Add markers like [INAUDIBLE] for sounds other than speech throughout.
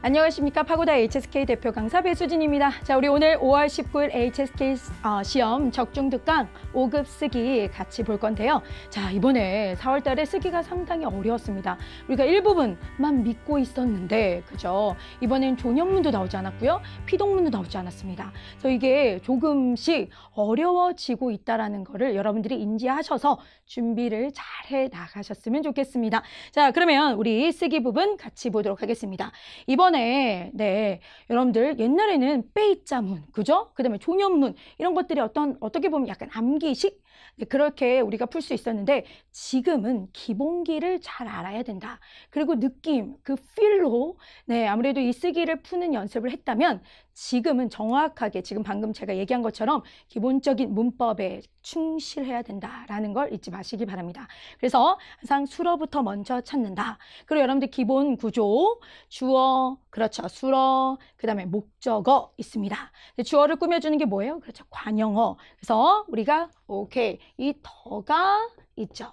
안녕하십니까 파고다 HSK 대표 강사 배수진입니다. 자 우리 오늘 5월 19일 HSK 어, 시험 적중 특강 5급 쓰기 같이 볼 건데요. 자 이번에 4월달에 쓰기가 상당히 어려웠습니다. 우리가 일부분만 믿고 있었는데 그죠? 이번엔 존년문도 나오지 않았고요, 피동문도 나오지 않았습니다. 그래서 이게 조금씩 어려워지고 있다라는 거를 여러분들이 인지하셔서 준비를 잘 해 나가셨으면 좋겠습니다. 자 그러면 우리 쓰기 부분 같이 보도록 하겠습니다. 이번 예전에 네 여러분들 옛날에는 빼이자문 그죠? 그다음에 종현문 이런 것들이 어떤 어떻게 보면 약간 암기식 네, 그렇게 우리가 풀 수 있었는데 지금은 기본기를 잘 알아야 된다. 그리고 느낌 그 필로 네 아무래도 이 쓰기를 푸는 연습을 했다면 지금은 정확하게 지금 방금 제가 얘기한 것처럼 기본적인 문법에 충실해야 된다라는 걸 잊지 마시기 바랍니다. 그래서 항상 수로부터 먼저 찾는다. 그리고 여러분들 기본 구조, 주어, 그렇죠. 수로그 다음에 목적어 있습니다. 주어를 꾸며주는 게 뭐예요? 그렇죠. 관형어. 그래서 우리가 오케이 이 더가 있죠.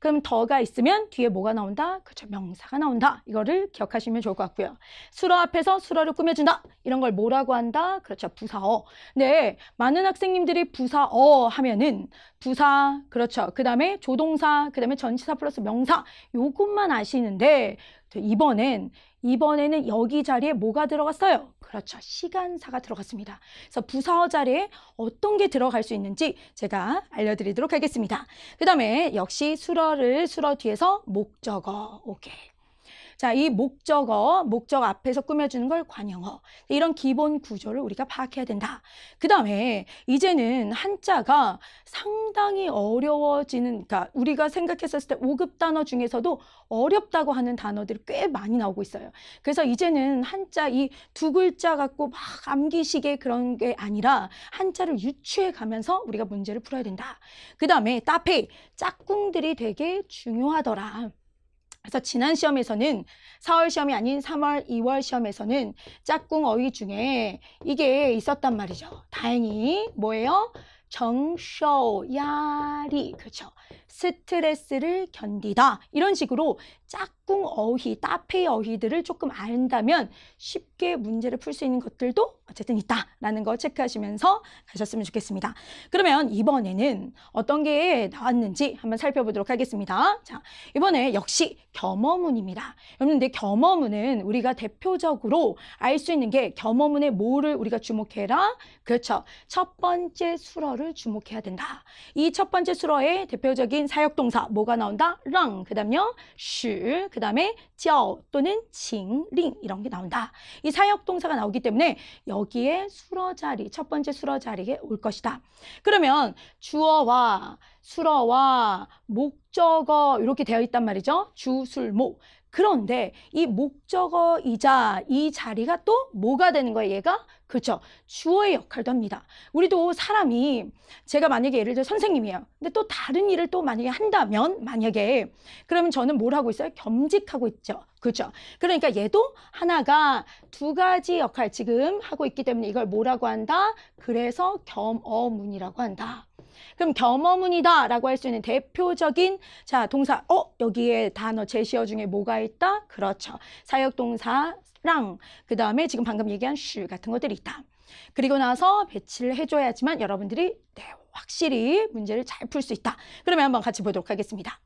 그럼 더가 있으면 뒤에 뭐가 나온다? 그렇죠. 명사가 나온다. 이거를 기억하시면 좋을 것 같고요. 수로 앞에서 수로를 꾸며준다. 이런 걸 뭐라고 한다? 그렇죠. 부사어. 네, 많은 학생님들이 부사어 하면은 부사, 그렇죠. 그 다음에 조동사, 그 다음에 전치사 플러스 명사 요것만 아시는데 이번엔 이번에는 여기 자리에 뭐가 들어갔어요? 그렇죠. 시간사가 들어갔습니다. 그래서 부사어 자리에 어떤 게 들어갈 수 있는지 제가 알려드리도록 하겠습니다. 그 다음에 역시 수러를수러 뒤에서 목적어. 오케이. 자, 이 목적어, 목적 앞에서 꾸며주는 걸 관형어. 이런 기본 구조를 우리가 파악해야 된다. 그 다음에 이제는 한자가 상당히 어려워지는, 그러니까 우리가 생각했었을 때 5급 단어 중에서도 어렵다고 하는 단어들이 꽤 많이 나오고 있어요. 그래서 이제는 한자 이 두 글자 갖고 막 암기식의 그런 게 아니라 한자를 유추해 가면서 우리가 문제를 풀어야 된다. 그 다음에 따페, 짝꿍들이 되게 중요하더라. 그래서 지난 시험에서는 4월 시험이 아닌 3월, 2월 시험에서는 짝꿍 어휘 중에 이게 있었단 말이죠. 다행히 뭐예요? 정쇼야리 그렇죠. 스트레스를 견디다 이런 식으로 짝꿍 어휘, 따페 어휘들을 조금 안다면 쉽게 문제를 풀 수 있는 것들도 어쨌든 있다라는 거 체크하시면서 가셨으면 좋겠습니다. 그러면 이번에는 어떤 게 나왔는지 한번 살펴보도록 하겠습니다. 자, 이번에 역시 겸허문입니다. 여러분, 근데 겸허문은 우리가 대표적으로 알 수 있는 게 겸허문의 뭐를 우리가 주목해라? 그렇죠. 첫 번째 수어를 주목해야 된다. 이 첫 번째 수어의 대표적인 사역동사 뭐가 나온다? 랑, 그 다음요, 슈, 그 다음에 쩌 또는 징, 링 이런 게 나온다. 이 사역동사가 나오기 때문에 여 여기에 수러 자리, 첫 번째 수러 자리에 올 것이다. 그러면 주어와 수러와 목적어 이렇게 되어 있단 말이죠. 주, 술, 목. 그런데 이 목적어이자 이 자리가 또 뭐가 되는 거예요? 얘가 그렇죠. 주어의 역할도 합니다. 우리도 사람이 제가 만약에 예를 들어 선생님이에요. 근데 또 다른 일을 또 만약에 한다면 만약에 그러면 저는 뭘 하고 있어요? 겸직하고 있죠. 그렇죠. 그러니까 얘도 하나가 두 가지 역할 지금 하고 있기 때문에 이걸 뭐라고 한다? 그래서 겸어문이라고 한다. 그럼 겸허문이다 라고 할 수 있는 대표적인 자 동사 어 여기에 단어 제시어 중에 뭐가 있다? 그렇죠. 사역동사랑 그 다음에 지금 방금 얘기한 슈 같은 것들이 있다. 그리고 나서 배치를 해줘야지만 여러분들이 네, 확실히 문제를 잘 풀 수 있다. 그러면 한번 같이 보도록 하겠습니다.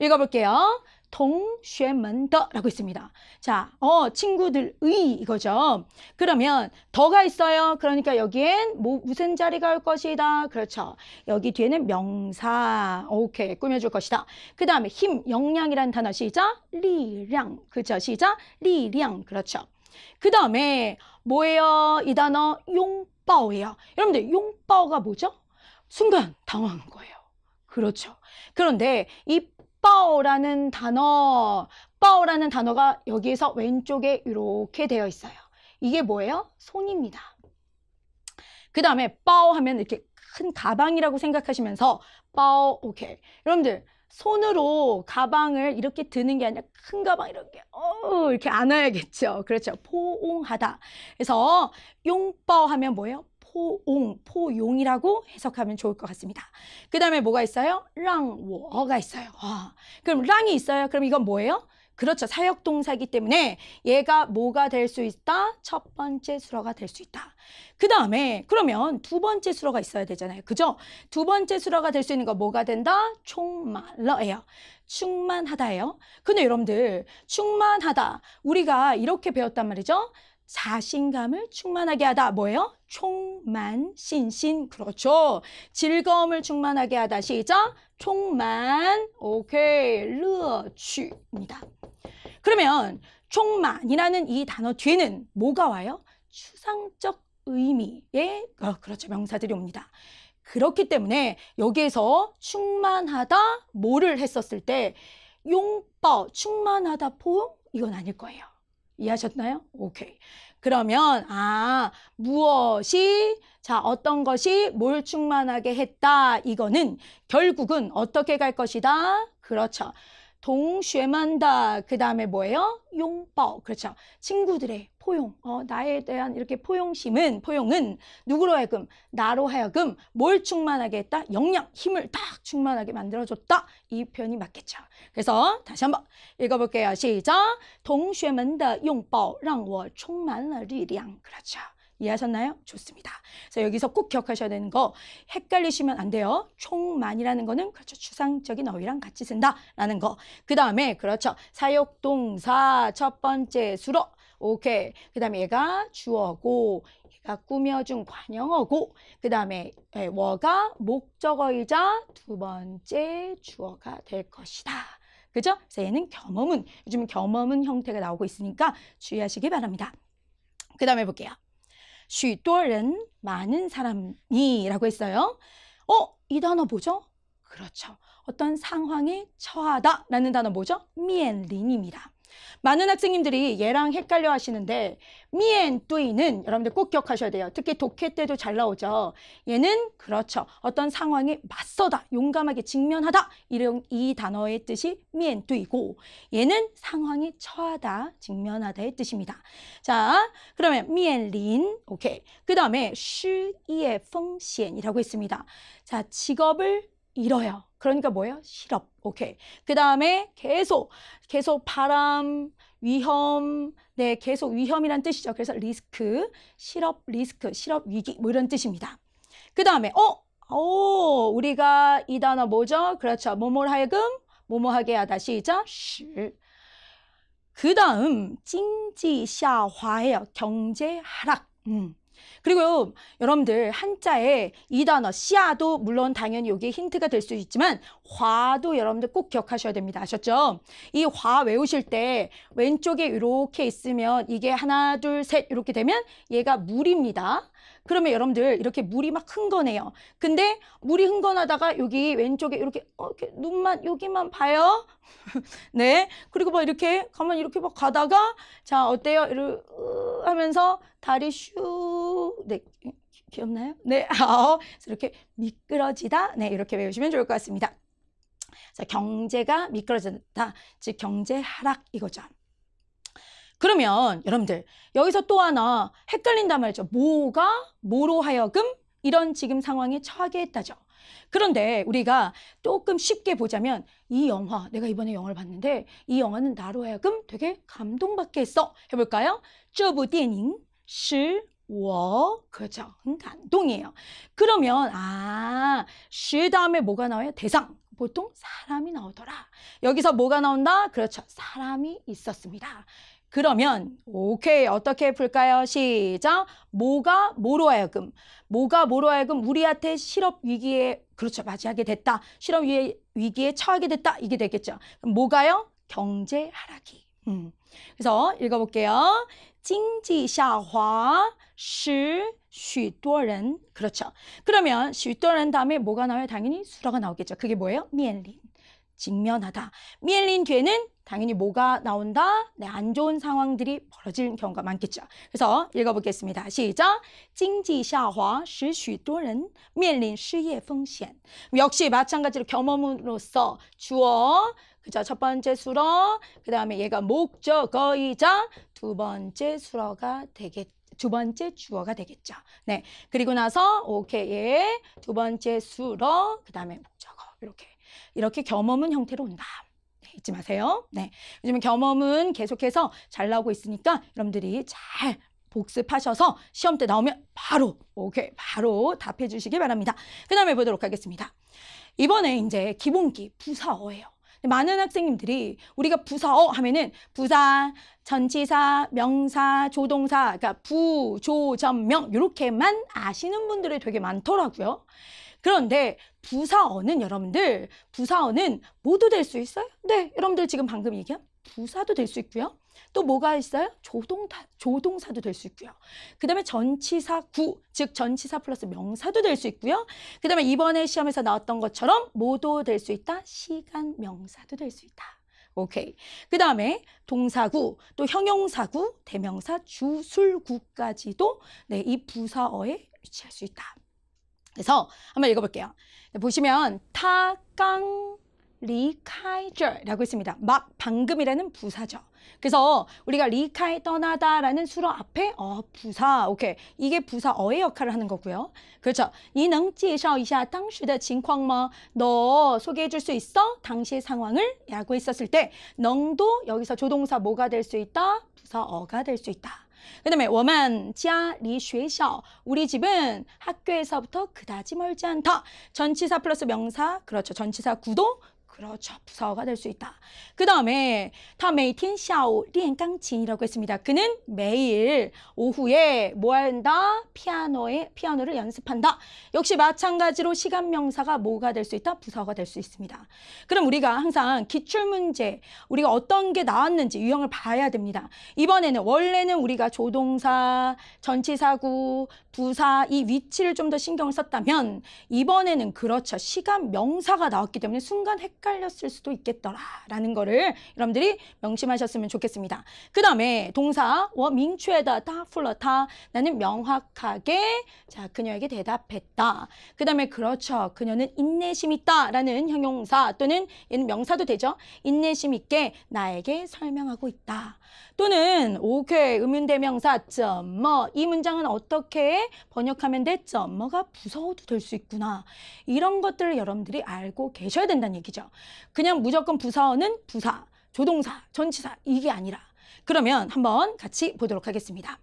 읽어볼게요. 동쉐먼더라고 있습니다. 자, 어, 친구들의 이거죠. 그러면 더가 있어요. 그러니까 여기엔 뭐, 무슨 자리가 올 것이다. 그렇죠. 여기 뒤에는 명사. 오케이. 꾸며줄 것이다. 그 다음에 힘, 역량이라는 단어 시작. 리량. 그렇죠. 시작. 리량. 그렇죠. 그 다음에 뭐예요? 이 단어 용바오예요. 여러분들 용바오가 뭐죠? 순간 당황한 거예요. 그렇죠. 그런데 이 빠오라는 단어, 빠라는 단어가 여기에서 왼쪽에 이렇게 되어 있어요. 이게 뭐예요? 손입니다. 그 다음에 빠오 하면 이렇게 큰 가방이라고 생각하시면서 빠오 오케이. 여러분들 손으로 가방을 이렇게 드는 게 아니라 큰 가방 이렇게 어 이렇게 안아야겠죠. 그렇죠. 포옹하다. 그래서 용빠오 하면 뭐예요? 포옹, 포용이라고 해석하면 좋을 것 같습니다. 그 다음에 뭐가 있어요? 랑워가 있어요. 와, 아, 그럼 랑이 있어요. 그럼 이건 뭐예요? 그렇죠. 사역동사이기 때문에 얘가 뭐가 될 수 있다? 첫 번째 수로가 될 수 있다. 그 다음에 그러면 두 번째 수로가 있어야 되잖아요. 그죠? 두 번째 수로가 될 수 있는 거 뭐가 된다? 총말러예요 충만하다예요. 근데 여러분들 충만하다. 우리가 이렇게 배웠단 말이죠. 자신감을 충만하게 하다. 뭐예요? 총만, 신신. 그렇죠. 즐거움을 충만하게 하다. 시작. 총만. 오케이. 르취입니다. 그러면 총만이라는 이 단어 뒤에는 뭐가 와요? 추상적 의미의 어, 그렇죠. 명사들이 옵니다. 그렇기 때문에 여기에서 충만하다 뭐를 했었을 때 용법 충만하다 포 이건 아닐 거예요. 이해하셨나요? 오케이. 그러면 아 무엇이 자 어떤 것이 뭘 충만하게 했다 이거는 결국은 어떻게 갈 것이다 그렇죠 동쉐만다 그 다음에 뭐예요? 용법 그렇죠. 친구들의 포용 어, 나에 대한 이렇게 포용심은 포용은 누구로 하여금 나로 하여금 뭘 충만하게 했다? 영양 힘을 딱 충만하게 만들어줬다 이 표현이 맞겠죠. 그래서 다시 한번 읽어볼게요. 시작 동쉐만다 용법 让我充满了力量 그렇죠. 이해하셨나요? 좋습니다. 그래서 여기서 꼭 기억하셔야 되는 거 헷갈리시면 안 돼요. 총만이라는 거는 그렇죠. 추상적인 어휘랑 같이 쓴다라는 거. 그 다음에 그렇죠. 사역동사 첫 번째 수로 오케이. 그 다음에 얘가 주어고 얘가 꾸며준 관형어고 그 다음에 예, 워가 목적어이자 두 번째 주어가 될 것이다. 그죠? 그래서 얘는 겸허문, 요즘 겸허문 형태가 나오고 있으니까 주의하시기 바랍니다. 그 다음에 볼게요. 许多人 많은 사람이라고 했어요. 어, 이 단어 뭐죠? 그렇죠. 어떤 상황에 처하다라는 단어 뭐죠? 面临입니다. 많은 학생님들이 얘랑 헷갈려 하시는데 미엔 뚜이는 여러분들 꼭 기억하셔야 돼요. 특히 독해 때도 잘 나오죠. 얘는 그렇죠. 어떤 상황에 맞서다, 용감하게 직면하다 이런 이 단어의 뜻이 미엔 뚜이고 얘는 상황이 처하다, 직면하다의 뜻입니다. 자, 그러면 미엔 린 오케이. 그 다음에 슈이의 펑시엔이라고 있습니다. 자, 직업을 잃어요. 그러니까 뭐예요? 실업. 오케이. 그 다음에 계속, 계속 바람, 위험, 네, 계속 위험이란 뜻이죠. 그래서 리스크, 실업, 리스크, 실업 위기, 뭐 이런 뜻입니다. 그 다음에, 어, 오, 어, 우리가 이 단어 뭐죠? 그렇죠. 뭐뭐 하여금, 뭐뭐 하게 하다. 시작. 시. 그 다음, 찡지샤화예요 경제 하락. 음. 그리고요, 여러분들 한자에 이 단어 씨아도 물론 당연히 여기에 힌트가 될 수 있지만 화도 여러분들 꼭 기억하셔야 됩니다. 아셨죠? 이 화 외우실 때 왼쪽에 이렇게 있으면 이게 하나, 둘, 셋 이렇게 되면 얘가 물입니다. 그러면 여러분들 이렇게 물이 막 흥건해요. 근데 물이 흥건하다가 여기 왼쪽에 이렇게, 어, 이렇게 눈만 여기만 봐요. [LAUGHS] 네. 그리고 막 뭐 이렇게 가만히 이렇게 막 가다가 자 어때요? 이러 하면서 다리 슈. 네. 귀엽나요? 네. [LAUGHS] 아오. 이렇게 미끄러지다. 네. 이렇게 외우시면 좋을 것 같습니다. 자, 경제가 미끄러진다. 즉 경제 하락 이거죠. 그러면 여러분들 여기서 또 하나 헷갈린단 말이죠. 뭐가 뭐로 하여금 이런 지금 상황에 처하게 했다죠. 그런데 우리가 조금 쉽게 보자면 이 영화 내가 이번에 영화를 봤는데 이 영화는 나로 하여금 되게 감동받게 했어. 해볼까요? 这部电影是 워, 그죠? 감동이에요. 그러면 아, 시 다음에 뭐가 나와요? 대상. 보통 사람이 나오더라. 여기서 뭐가 나온다? 그렇죠. 사람이 있었습니다. 그러면 오케이 어떻게 풀까요? 시작 뭐가 뭐로 하여금 뭐가 뭐로 하여금 우리한테 실업 위기에 그렇죠 맞이하게 됐다 실업 위기에 위 처하게 됐다 이게 되겠죠 그럼 뭐가요? 경제 하락이 음. 그래서 읽어볼게요. 징지샤화 시许또렌 그렇죠. 그러면 许또렌 다음에 뭐가 나와요? 당연히 수라가 나오겠죠. 그게 뭐예요? 미엔린. 직면하다. 밀린 뒤에는 당연히 뭐가 나온다? 네, 안 좋은 상황들이 벌어질 경우가 많겠죠. 그래서 읽어보겠습니다. 시작! 징지下滑使许多人面临失业风险 역시 마찬가지로 경험으로써 주어, 그죠? 첫 번째 수러그 다음에 얘가 목적어이자 두 번째 수러가 되겠죠. 두 번째 주어가 되겠죠. 네, 그리고 나서 오케이두 번째 수로, 그 다음에 목적어 이렇게 이렇게 겸허은 형태로 온다. 네, 잊지 마세요. 네. 요즘은 겸허은 계속해서 잘 나오고 있으니까 여러분들이 잘 복습하셔서 시험 때 나오면 바로 오케이 바로 답해 주시기 바랍니다. 그 다음에 보도록 하겠습니다. 이번에 이제 기본기 부사어예요. 많은 학생님들이 우리가 부사어 하면은 부사, 전치사, 명사, 조동사, 그러니까 부, 조, 전, 명 이렇게만 아시는 분들이 되게 많더라고요. 그런데 부사어는 여러분들 부사어는 모두 될 수 있어요? 네, 여러분들 지금 방금 얘기한 부사도 될 수 있고요. 또 뭐가 있어요? 조동사, 조동사도 될 수 있고요. 그 다음에 전치사 구, 즉 전치사 플러스 명사도 될 수 있고요. 그 다음에 이번에 시험에서 나왔던 것처럼 모두 될 수 있다? 시간 명사도 될 수 있다. 오케이. 그 다음에 동사구, 또 형용사구, 대명사, 주술구까지도 네, 이 부사어에 위치할 수 있다. 그래서 한번 읽어볼게요. 보시면 타깡 리카이저라고 있습니다. 막 방금이라는 부사죠. 그래서 우리가 리카이 떠나다라는 수로 앞에 어 부사 오케이 이게 부사 어의 역할을 하는 거고요. 그렇죠. 이능 지에셔이샤 당시의 징황마 너 소개해 줄 수 있어? 당시의 상황을 야구 있었을 때넝도 여기서 조동사 뭐가 될 수 있다? 부사 어가 될 수 있다. 그다음에 워만 자, 리 쉐셔 우리 집은 학교에서부터 그다지 멀지 않다. 전치사 플러스 명사 그렇죠. 전치사 구도 그렇죠. 부서가 될 수 있다. 그 다음에 다 메이틴 샤오 리엔깡친이라고 했습니다. 그는 매일 오후에 뭐 한다? 피아노에 피아노를 연습한다. 역시 마찬가지로 시간 명사가 뭐가 될 수 있다? 부서가 될 수 있습니다. 그럼 우리가 항상 기출 문제 우리가 어떤 게 나왔는지 유형을 봐야 됩니다. 이번에는 원래는 우리가 조동사, 전치사구, 부사 이 위치를 좀 더 신경을 썼다면 이번에는 그렇죠. 시간 명사가 나왔기 때문에 순간 헷갈 헷갈렸을 수도 있겠더라라는 거를 여러분들이 명심하셨으면 좋겠습니다. 그 다음에 동사 워민초에다 다풀러다 나는 명확하게 자 그녀에게 대답했다. 그 다음에 그렇죠. 그녀는 인내심 있다라는 형용사 또는 얘는 명사도 되죠. 인내심 있게 나에게 설명하고 있다. 또는 오케이 음운대명사 점머 뭐, 이 문장은 어떻게 번역하면 돼? 점머가 부서워도될 수 있구나. 이런 것들을 여러분들이 알고 계셔야 된다는 얘기죠. 그냥 무조건 부서는 부사, 조동사, 전치사 이게 아니라 그러면 한번 같이 보도록 하겠습니다.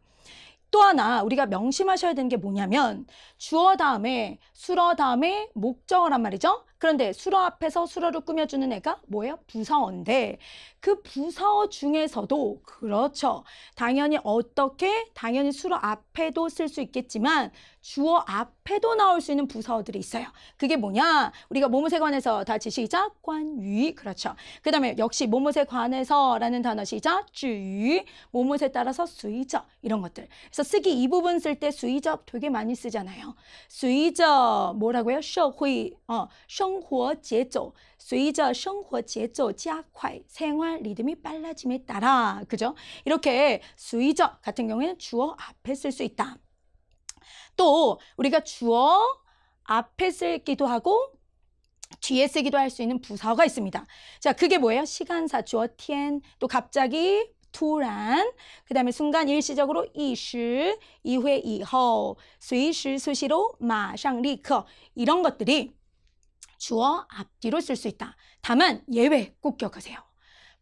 또 하나 우리가 명심하셔야 되는 게 뭐냐면 주어 다음에 수러 다음에 목적어란 말이죠. 그런데 수로 앞에서 수로로 꾸며주는 애가 뭐예요? 부서인데그부서 중에서도 그렇죠. 당연히 어떻게 당연히 수로 앞에도 쓸 수 있겠지만 주어 앞에도 나올 수 있는 부서들이 있어요. 그게 뭐냐? 우리가 모무새 관해서 다같 시작. 관위 그렇죠. 그 다음에 역시 모무새 관해서라는 단어 시작. 주위 모무새 따라서 수의적 이런 것들. 그래서 쓰기 이 부분 쓸 때 수의적 되게 많이 쓰잖아요. 수의적 뭐라고요? 쇼社이 어, 쇼生活节奏,随着生活节奏加快 생활 리듬이 빨라짐에 따라, 그죠? 이렇게 随着 같은 경우에는 주어 앞에 쓸 수 있다. 또 우리가 주어 앞에 쓰기도 하고 뒤에 쓰기도 할 수 있는 부사어가 있습니다. 자, 그게 뭐예요? 시간사 주어 티엔, 또 갑자기 突然,그 다음에 순간 일시적으로 이시, 이회, 이허, 수시, 수시로, 마상, 리커 이런 것들이 주어 앞뒤로 쓸 수 있다. 다만 예외 꼭 기억하세요.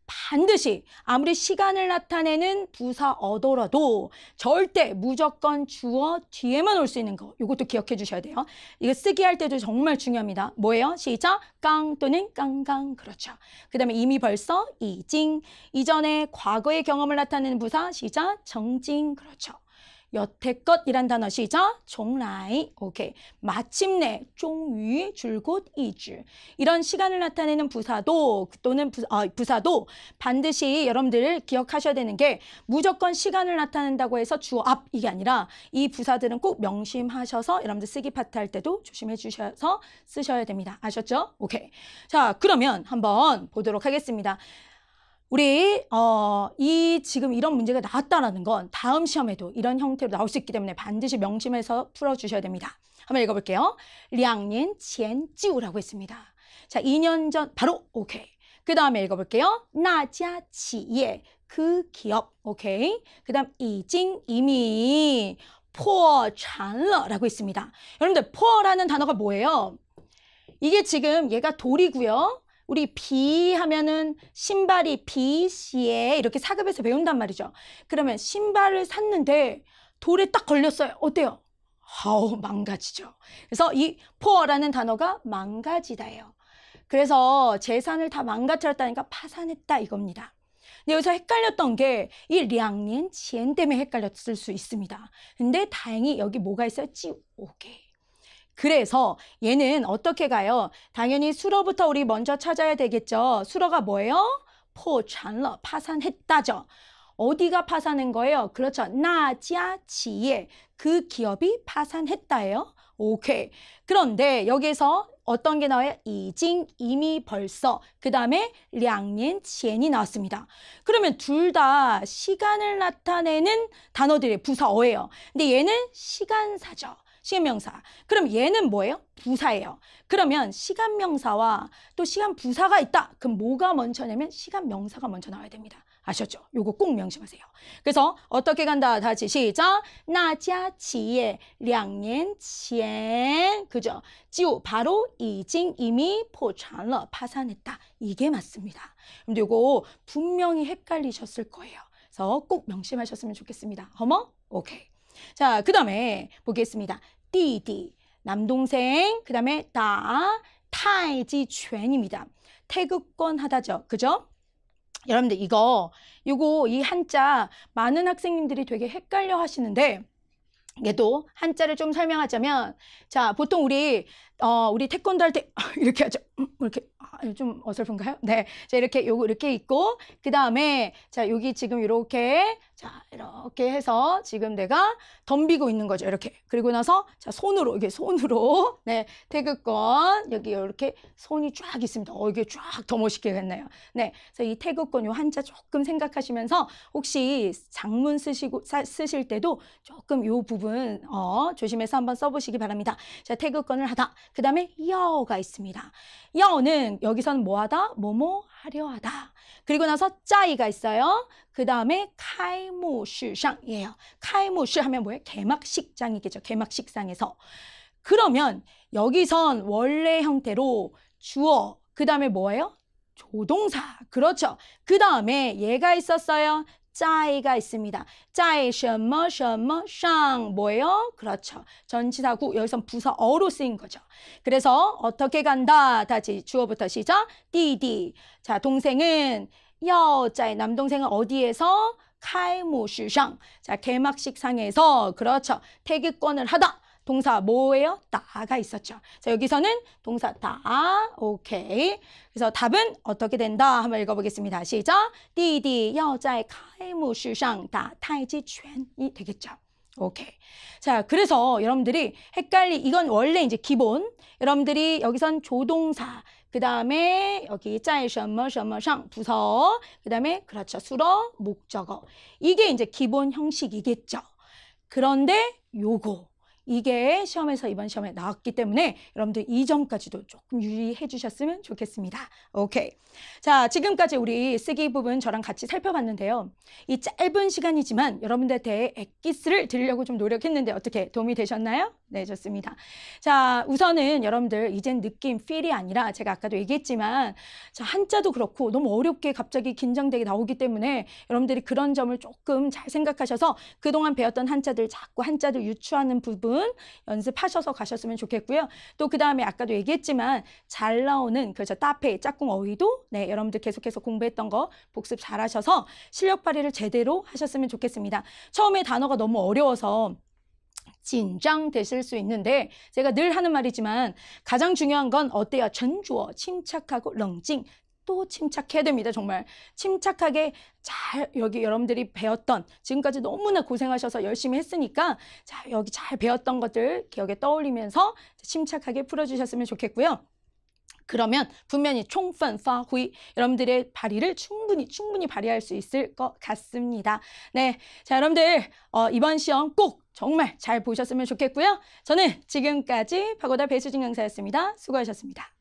반드시 아무리 시간을 나타내는 부사 어더라도 절대 무조건 주어 뒤에만 올 수 있는 거 이것도 기억해 주셔야 돼요. 이거 쓰기 할 때도 정말 중요합니다. 뭐예요? 시작 깡 또는 깡깡 그렇죠. 그 다음에 이미 벌써 이징 이전에 과거의 경험을 나타내는 부사 시작 정징 그렇죠. 여태껏이란 단어 시작. 종라이. 오케이. 마침내, 종위, 줄곧, 이주. 이런 시간을 나타내는 부사도 그 또는 부, 어, 아, 부사도 반드시 여러분들 기억하셔야 되는 게 무조건 시간을 나타낸다고 해서 주어 앞 이게 아니라 이 부사들은 꼭 명심하셔서 여러분들 쓰기 파트 할 때도 조심해 주셔서 쓰셔야 됩니다. 아셨죠? 오케이. 자, 그러면 한번 보도록 하겠습니다. 우리 어, 이 지금 이런 문제가 나왔다라는 건 다음 시험에도 이런 형태로 나올 수 있기 때문에 반드시 명심해서 풀어주셔야 됩니다. 한번 읽어볼게요. 량년 첸지우라고 했습니다. 자, 2년 전 바로 오케이. 그 다음에 읽어볼게요. 나자 치예그 기업 오케이. 그 다음 이징 이미 포찬러라고 있습니다. 여러분들 포라는 단어가 뭐예요? 이게 지금 얘가 돌이고요. 우리 B 하면은 신발이 B, C에 이렇게 사급에서 배운단 말이죠. 그러면 신발을 샀는데 돌에 딱 걸렸어요. 어때요? 아우 망가지죠. 그래서 이 포어라는 단어가 망가지다예요. 그래서 재산을 다 망가뜨렸다니까 파산했다 이겁니다. 근데 여기서 헷갈렸던 게 이량인 지엔 때문에 헷갈렸을 수 있습니다. 근데 다행히 여기 뭐가 있어요? 찌오게. 그래서 얘는 어떻게 가요? 당연히 수로부터 우리 먼저 찾아야 되겠죠. 수로가 뭐예요? 포찬러 파산했다죠. 어디가 파산한 거예요? 그렇죠. 나자치에그 기업이 파산했다예요. 오케이. 그런데 여기서 어떤 게 나와요? 이징, 이미, 벌써. 그 다음에 량년, 지엔이 나왔습니다. 그러면 둘 다 시간을 나타내는 단어들의 부사어예요. 근데 얘는 시간사죠. 시간명사. 그럼 얘는 뭐예요? 부사예요. 그러면 시간명사와 또 시간부사가 있다. 그럼 뭐가 먼저냐면 시간명사가 먼저 나와야 됩니다. 아셨죠? 요거 꼭 명심하세요. 그래서 어떻게 간다? 다시 시작. 나자치에 2년前 그죠? 지우 바로 이징 이미 포찬러 파산했다. 이게 맞습니다. 근데 요거 분명히 헷갈리셨을 거예요. 그래서 꼭 명심하셨으면 좋겠습니다. 어머? 오케이. 자, 그 다음에 보겠습니다. 띠디, 남동생, 그 다음에 다, 타이지 쮨입니다. 태극권 하다죠. 그죠? 여러분들 이거, 이거이 한자 많은 학생님들이 되게 헷갈려 하시는데 얘도 한자를 좀 설명하자면 자 보통 우리 어, 우리 태권도 할 때 [LAUGHS] 이렇게 하죠. 음, 이렇게 아, 좀 어설픈가요? 네. 자, 이렇게 요거 이렇게 있고 그다음에 자, 여기 지금 이렇게 자, 이렇게 해서 지금 내가 덤비고 있는 거죠. 이렇게. 그리고 나서 자, 손으로 이게 손으로 네, 태극권 여기 이렇게 손이 쫙 있습니다. 어, 이게 쫙 더 멋있게 됐네요. 네. 그래서 이 태극권 요 한자 조금 생각하시면서 혹시 장문 쓰시고 사, 쓰실 때도 조금 요 부분 어, 조심해서 한번 써 보시기 바랍니다. 자, 태극권을 하다 그 다음에 여가 있습니다. 여는 여기선 뭐하다? 뭐뭐 하려 하다. 그리고 나서 짜이가 있어요. 그 다음에 카이무시상이에요. 카이무시 하면 뭐예요? 개막식장이겠죠. 개막식상에서. 그러면 여기선 원래 형태로 주어, 그 다음에 뭐예요? 조동사. 그렇죠. 그 다음에 얘가 있었어요. 짜이가 있습니다. 짜이, 셔머, 셔머, 샹 뭐예요? 그렇죠. 전치사구 여기서 부사어로 쓰인 거죠. 그래서 어떻게 간다? 다시 주어부터 시작. 디디. 자, 동생은 여 짜이 남동생은 어디에서? 카이무슈상 자 개막식 상에서 그렇죠 태극권을 하다 동사 뭐예요? 다가 있었죠. 자, 여기서는 동사 다, 오케이. 그래서 답은 어떻게 된다? 한번 읽어보겠습니다. 시작. 디디 여자의 카이무시상 다 타이지ჩვ이 되겠죠. 오케이. 자, 그래서 여러분들이 헷갈리, 이건 원래 이제 기본. 여러분들이 여기선 조동사, 그 다음에 여기 짜이什么什么상 부서, 그 다음에 그렇죠. 수러, 목적어. 이게 이제 기본 형식이겠죠. 그런데 요거. 이게 시험에서 이번 시험에 나왔기 때문에 여러분들 이 점까지도 조금 유의해 주셨으면 좋겠습니다. 오케이. 자, 지금까지 우리 쓰기 부분 저랑 같이 살펴봤는데요. 이 짧은 시간이지만 여러분들한테 액기스를 드리려고 좀 노력했는데 어떻게 도움이 되셨나요? 네, 좋습니다. 자, 우선은 여러분들 이젠 느낌, 필이 아니라 제가 아까도 얘기했지만 자, 한자도 그렇고 너무 어렵게 갑자기 긴장되게 나오기 때문에 여러분들이 그런 점을 조금 잘 생각하셔서 그동안 배웠던 한자들 자꾸 한자들 유추하는 부분 부분 연습하셔서 가셨으면 좋겠고요. 또 그 다음에 아까도 얘기했지만 잘 나오는 그렇죠. 따페, 짝꿍 어휘도 네, 여러분들 계속해서 공부했던 거 복습 잘 하셔서 실력 발휘를 제대로 하셨으면 좋겠습니다. 처음에 단어가 너무 어려워서 진장 되실 수 있는데 제가 늘 하는 말이지만 가장 중요한 건 어때요? 전주어, 침착하고 렁징, 또 침착해야 됩니다. 정말 침착하게 잘 여기 여러분들이 배웠던 지금까지 너무나 고생하셔서 열심히 했으니까 자 여기 잘 배웠던 것들 기억에 떠올리면서 침착하게 풀어주셨으면 좋겠고요. 그러면 분명히 총펀파후이 여러분들의 발휘를 충분히 충분히 발휘할 수 있을 것 같습니다. 네, 자 여러분들 어, 이번 시험 꼭 정말 잘 보셨으면 좋겠고요. 저는 지금까지 바고다 배수진 강사였습니다. 수고하셨습니다.